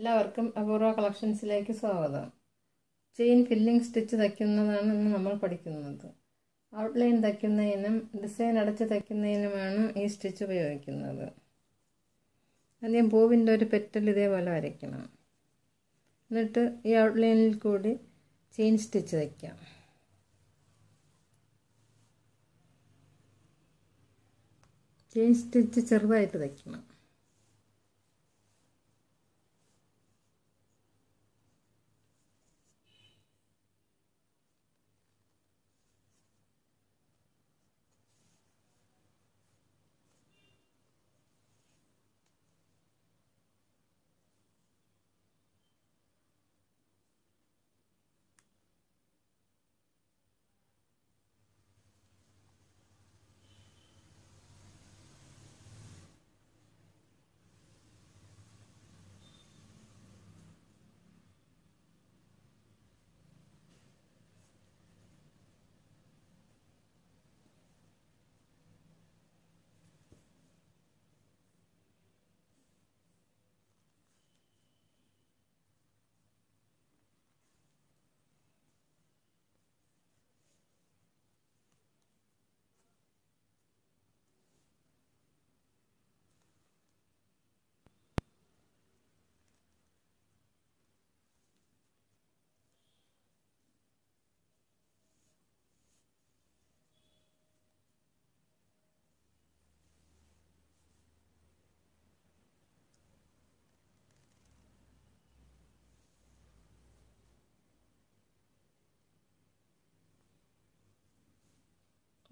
എല്ലാവർക്കും അപൂർവ കളക്ഷൻസിലേക്ക് സ്വാഗതം ചെയിൻ ഫില്ലിംഗ് സ്റ്റിച്ച് തയ്ക്കുന്നതാണ് ഇന്ന് നമ്മൾ പഠിക്കുന്നത് ഔട്ട്ലൈൻ തയ്ക്കുന്നതിനും ഡിസൈൻ അടച്ച് തയ്ക്കുന്നതിനുമാണ് ഈ സ്റ്റിച്ച് ഉപയോഗിക്കുന്നത് ആദ്യം പൂവിൻ്റെ ഒരു പെറ്റൽ ഇതേപോലെ വരയ്ക്കണം എന്നിട്ട് ഈ ഔട്ട്ലൈനിൽ കൂടി ചെയിൻ സ്റ്റിച്ച് തയ്ക്കാം ചെയിൻ സ്റ്റിച്ച് ചെറുതായിട്ട് തയ്ക്കണം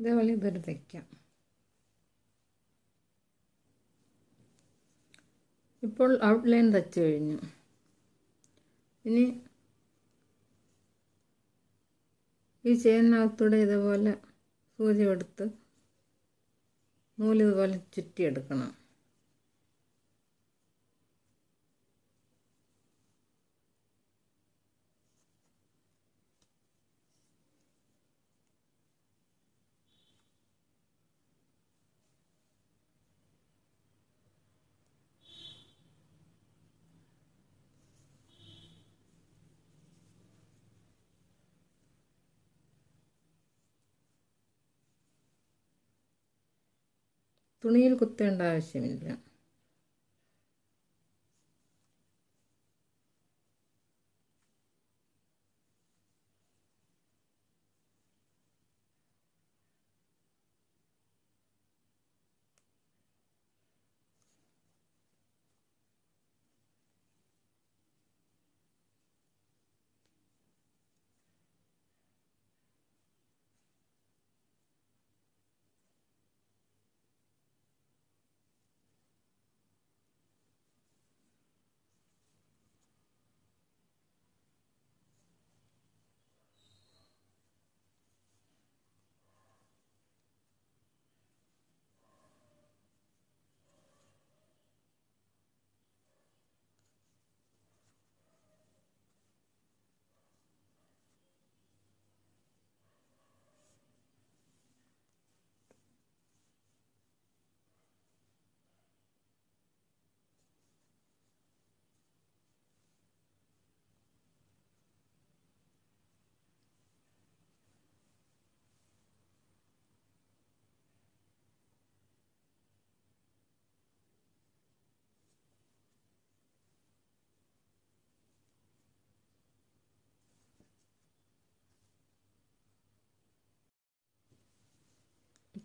ഇതേപോലെ ഇതൊരു തയ്ക്കാം ഇപ്പോൾ ഔട്ട്ലൈൻ തച്ച് കഴിഞ്ഞു ഇനി ഈ ചേനകത്തൂടെ ഇതുപോലെ സൂചി എടുത്ത് നൂലിതുപോലെ ചുറ്റിയെടുക്കണം തുണിയിൽ കുത്തേണ്ട ആവശ്യമില്ല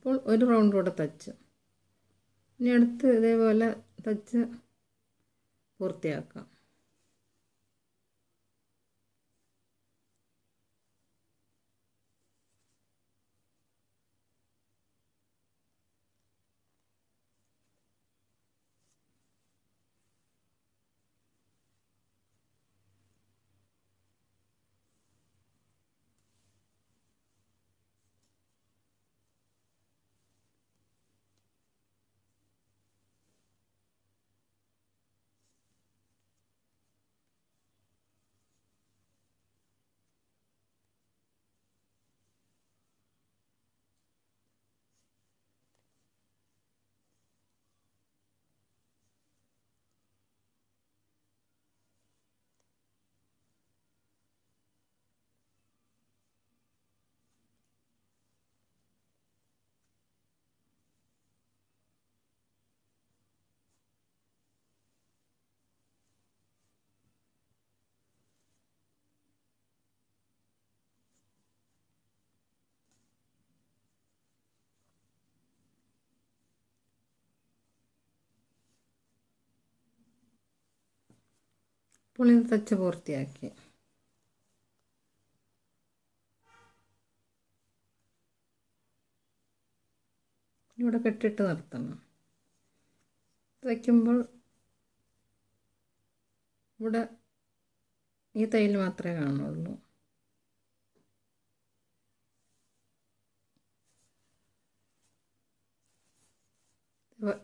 അപ്പോൾ ഒരു റൗണ്ട് കൂടെ തച്ച് ഇനി അടുത്ത് ഇതേപോലെ തച്ച് പൂർത്തിയാക്കാം പുളി തച്ച് പൂർത്തിയാക്കി ഇവിടെ കെട്ടിട്ട് നിർത്തണം തയ്ക്കുമ്പോൾ ഇവിടെ ഈ തൈൽ മാത്രമേ കാണുള്ളൂ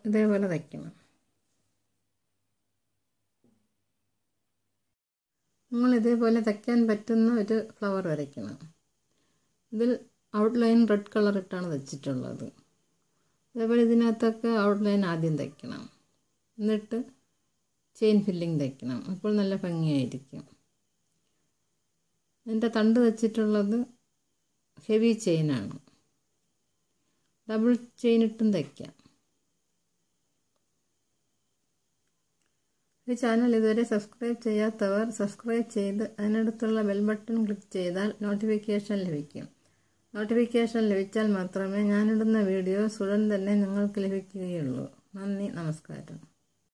ഇതേപോലെ തയ്ക്കണം നിങ്ങൾ ഇതേപോലെ തയ്ക്കാൻ പറ്റുന്ന ഒരു ഫ്ലവർ വരയ്ക്കണം ഇതിൽ ഔട്ട്ലൈൻ റെഡ് കളർ ഇട്ടാണ് തയ്ച്ചിട്ടുള്ളത് അതേപോലെ ഇതിനകത്തൊക്കെ ഔട്ട്ലൈൻ ആദ്യം തയ്ക്കണം എന്നിട്ട് ചെയിൻ ഫില്ലിംഗ് തയ്ക്കണം അപ്പോൾ നല്ല ഭംഗിയായിരിക്കും എൻ്റെ തണ്ട് വെച്ചിട്ടുള്ളത് ഹെവി ചെയിനാണ് ഡബിൾ ചെയിൻ ഇട്ടും തയ്ക്കാം ഈ ചാനൽ ഇതുവരെ സബ്സ്ക്രൈബ് ചെയ്യാത്തവർ സബ്സ്ക്രൈബ് ചെയ്ത് അതിനടുത്തുള്ള ബെൽ ബട്ടൺ ക്ലിക്ക് ചെയ്താൽ നോട്ടിഫിക്കേഷൻ ലഭിക്കും നോട്ടിഫിക്കേഷൻ ലഭിച്ചാൽ മാത്രമേ ഞാനിടുന്ന വീഡിയോസ് ഉടൻ തന്നെ നിങ്ങൾക്ക് ലഭിക്കുകയുള്ളൂ നന്ദി നമസ്കാരം